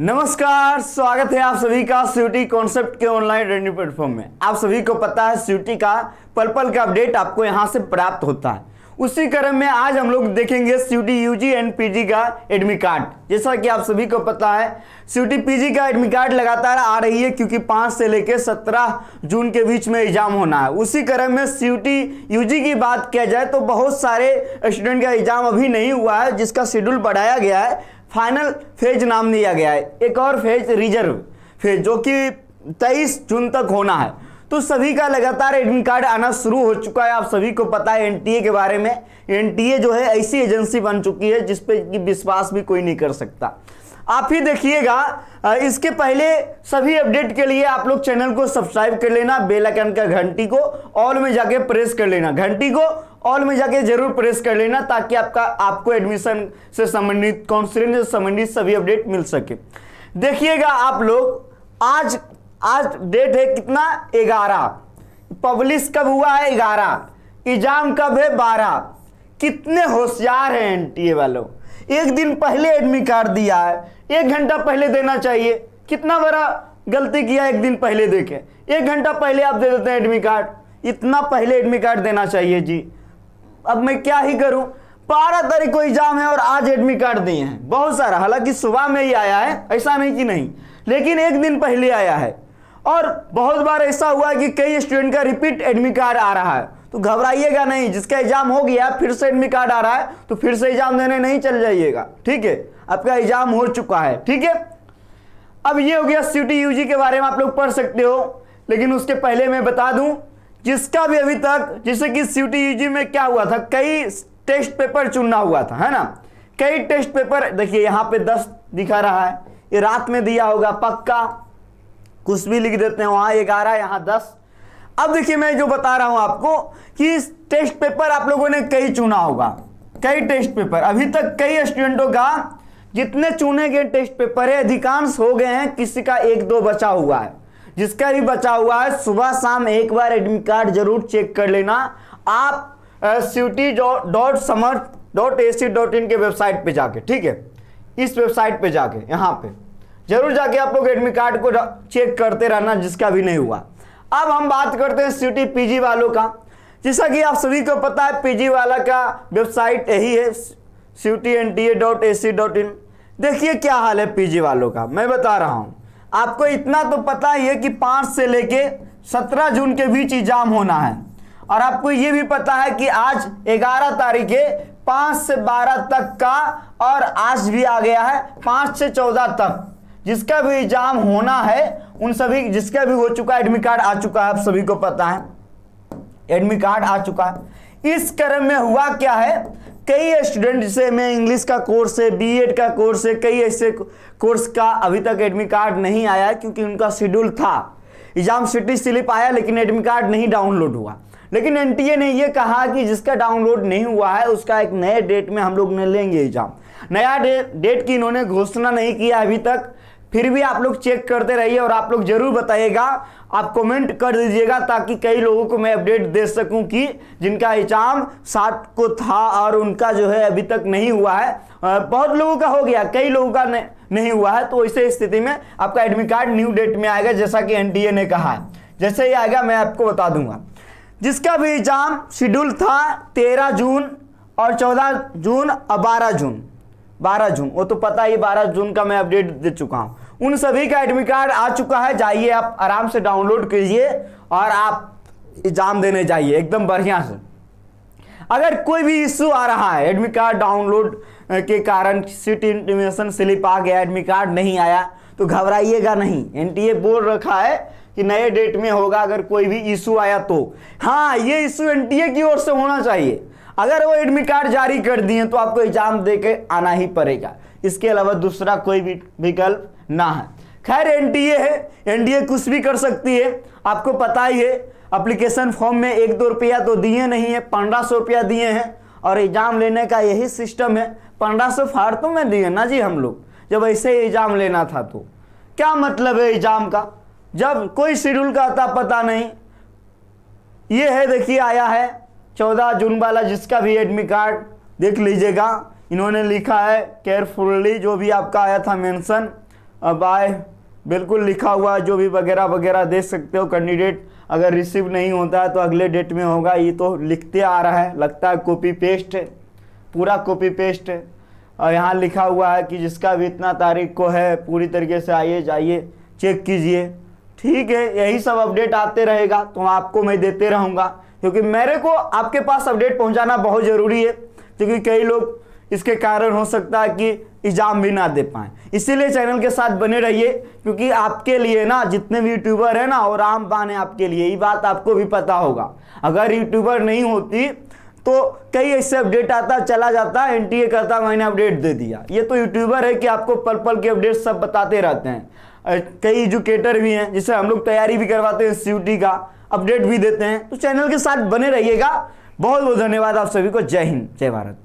नमस्कार स्वागत है आप सभी का सीयूटी कॉन्सेप्ट के ऑनलाइन रेडियो प्लेटफॉर्म में आप सभी को पता है सीयूटी का पल पल का अपडेट आपको यहां से प्राप्त होता है उसी क्रम में आज हम लोग देखेंगे सीयूटी यूजी एंड पीजी का एडमिट कार्ड जैसा कि आप सभी को पता है सीयूटी पीजी का एडमिट कार्ड लगातार आ रही है क्योंकि पाँच से लेकर सत्रह जून के बीच में एग्जाम होना है उसी क्रम में सीयूटी यूजी की बात किया जाए तो बहुत सारे स्टूडेंट का एग्जाम अभी नहीं हुआ है जिसका शेड्यूल बढ़ाया गया है फाइनल फेज नाम दिया गया है एक और फेज रिजर्व फेज जो कि 23 जून तक होना है तो सभी का लगातार एडमिट कार्ड आना शुरू हो चुका है आप सभी को पता है एनटीए के बारे में एनटीए जो है ऐसी एजेंसी बन चुकी है जिसपे विश्वास भी कोई नहीं कर सकता आप ही देखिएगा इसके पहले सभी अपडेट के लिए आप लोग चैनल को सब्सक्राइब कर लेना बेल आइकन का घंटी को ऑल में जाके प्रेस कर लेना घंटी को ऑल में जाके जरूर प्रेस कर लेना ताकि आपका आपको एडमिशन से संबंधित काउंसलिंग से संबंधित सभी अपडेट मिल सके देखिएगा आप लोग आज आज डेट है कितना ग्यारह पब्लिश कब हुआ है ग्यारह एग्जाम कब है बारह कितने होशियार हैं एनटीए वालों एक दिन पहले एडमिट कार्ड दिया है एक घंटा पहले देना चाहिए कितना बड़ा गलती किया एक दिन पहले देखें एक घंटा पहले आप दे देते हैं एडमिट कार्ड इतना पहले एडमिट कार्ड देना चाहिए जी अब मैं क्या ही करूं बारह तारीख को एग्जाम है और आज एडमिट कार्ड दिए हैं बहुत सारा हालांकि सुबह में ही आया है ऐसा नहीं कि नहीं लेकिन एक दिन पहले आया है और बहुत बार ऐसा हुआ है कि कई स्टूडेंट का रिपीट एडमिट कार्ड आ रहा है तो घबराइएगा नहीं जिसका एग्जाम हो गया फिर से एडमिट कार्ड आ रहा है तो फिर से एग्जाम देने नहीं चल जाइएगा ठीक है आपका एग्जाम हो चुका है ठीक है अब ये हो गया सी यूजी के बारे में आप लोग पढ़ सकते हो लेकिन उसके पहले मैं बता दूं जिसका भी अभी तक जैसे कि सी टी में क्या हुआ था कई टेस्ट पेपर चुनना हुआ था है ना कई टेस्ट पेपर देखिए यहाँ पे दस दिखा रहा है ये रात में दिया होगा पक्का कुछ भी लिख देते हैं वहाँ ग्यारह यहाँ दस अब देखिए मैं जो बता रहा हूं आपको कि टेस्ट पेपर आप लोगों ने कई चुना होगा कई टेस्ट पेपर अभी तक कई स्टूडेंटों का जितने चुने गए टेस्ट पेपर है अधिकांश हो गए हैं किसी का एक दो बचा हुआ है जिसका भी बचा हुआ है सुबह शाम एक बार एडमिट कार्ड जरूर चेक कर लेना आप C dot Samarth dot A C dot in के वेबसाइट पे जाके ठीक है इस वेबसाइट पे जाके यहाँ पे जरूर जाके आप लोग एडमिट कार्ड को चेक करते रहना जिसका भी नहीं हुआ अब हम बात करते हैं सिटी पीजी वालों का जैसा कि आप सभी को पता है पीजी वाला का वेबसाइट यही है city N T A dot A C dot in देखिए क्या हाल है पीजी वालों का मैं बता रहा हूँ आपको इतना तो पता ही है कि पाँच से लेके सत्रह जून के बीच एग्जाम होना है और आपको ये भी पता है कि आज ग्यारह तारीख है पाँच से बारह तक का और आज भी आ गया है पाँच से चौदह तक जिसका भी एग्जाम होना है उन सभी जिसका भी हो चुका है एडमिट कार्ड आ चुका है आप सभी को पता है एडमिट कार्ड आ चुका है इस क्रम में हुआ क्या है कई स्टूडेंट से मैं इंग्लिश का कोर्स है बीएड का कोर्स है कई ऐसे कोर्स का अभी तक एडमिट कार्ड नहीं आया क्योंकि उनका शेड्यूल था एग्जाम सिटी स्लिप आया लेकिन एडमिट कार्ड नहीं डाउनलोड हुआ लेकिन एनटीए ने यह कहा कि जिसका डाउनलोड नहीं हुआ है उसका एक नए डेट में हम लोग ने लेंगे एग्जाम नया डेट की इन्होंने घोषणा नहीं किया अभी तक फिर भी आप लोग चेक करते रहिए और आप लोग जरूर बताइएगा आप कमेंट कर दीजिएगा ताकि कई लोगों को मैं अपडेट दे सकूं कि जिनका एग्जाम सात को था और उनका जो है अभी तक नहीं हुआ है बहुत लोगों का हो गया कई लोगों का नहीं हुआ है तो ऐसे स्थिति में आपका एडमिट कार्ड न्यू डेट में आएगा जैसा कि एनटीए ने कहा है जैसे ही आएगा मैं आपको बता दूंगा जिसका भी एग्जाम शेड्यूल था तेरह जून और चौदह जून और बारह जून बारह जून वो तो पता ही बारह जून का मैं अपडेट दे चुका हूँ उन सभी का एडमिट कार्ड आ चुका है जाइए आप आराम से डाउनलोड कीजिए और आप एग्जाम देने जाइए एकदम बढ़िया से अगर कोई भी इश्यू आ रहा है एडमिट कार्ड डाउनलोड के कारण सीट इंटीमेशन स्लिप आ गया एडमिट कार्ड नहीं आया तो घबराइएगा नहीं एनटीए बोल रखा है कि नए डेट में होगा अगर कोई भी इशू आया तो हाँ ये इशू एनटीए की ओर से होना चाहिए अगर वो एडमिट कार्ड जारी कर दिए तो आपको एग्जाम दे आना ही पड़ेगा इसके अलावा दूसरा कोई भी विकल्प ना है खैर एनडीए है एनडीए कुछ भी कर सकती है आपको पता ही है अप्लीकेशन फॉर्म में एक दो रुपया तो दिए नहीं है पंद्रह सौ रुपया दिए हैं और एग्ज़ाम लेने का यही सिस्टम है पंद्रह सौ फारतों में दिए ना जी हम लोग जब ऐसे एग्ज़ाम लेना था तो क्या मतलब है एग्ज़ाम का जब कोई शेड्यूल का आता पता नहीं ये है देखिए आया है चौदह जून वाला जिसका भी एडमिट कार्ड देख लीजिएगा इन्होंने लिखा है केयरफुल्ली जो भी आपका आया था मैंसन बाय बिल्कुल लिखा हुआ जो भी वगैरह वगैरह देख सकते हो कैंडिडेट अगर रिसीव नहीं होता है तो अगले डेट में होगा ये तो लिखते आ रहा है लगता है कॉपी पेस्ट है पूरा कॉपी पेस्ट है और यहाँ लिखा हुआ है कि जिसका भी इतना तारीख को है पूरी तरीके से आइए जाइए चेक कीजिए ठीक है यही सब अपडेट आते रहेगा तो आपको मैं देते रहूँगा क्योंकि मेरे को आपके पास अपडेट पहुँचाना बहुत ज़रूरी है क्योंकि कई लोग इसके कारण हो सकता है कि एग्ज़ाम भी ना दे पाए इसीलिए चैनल के साथ बने रहिए क्योंकि आपके लिए ना जितने भी यूट्यूबर है ना और आम पान है आपके लिए ये बात आपको भी पता होगा अगर यूट्यूबर नहीं होती तो कई ऐसे अपडेट आता चला जाता एन टी ए करता मैंने अपडेट दे दिया ये तो यूट्यूबर है कि आपको पल पल के अपडेट सब बताते रहते हैं कई एजुकेटर भी हैं जिससे हम लोग तैयारी भी करवाते हैं इंस्टीट्यूटी का अपडेट भी देते हैं तो चैनल के साथ बने रहिएगा बहुत बहुत धन्यवाद आप सभी को जय हिंद जय भारत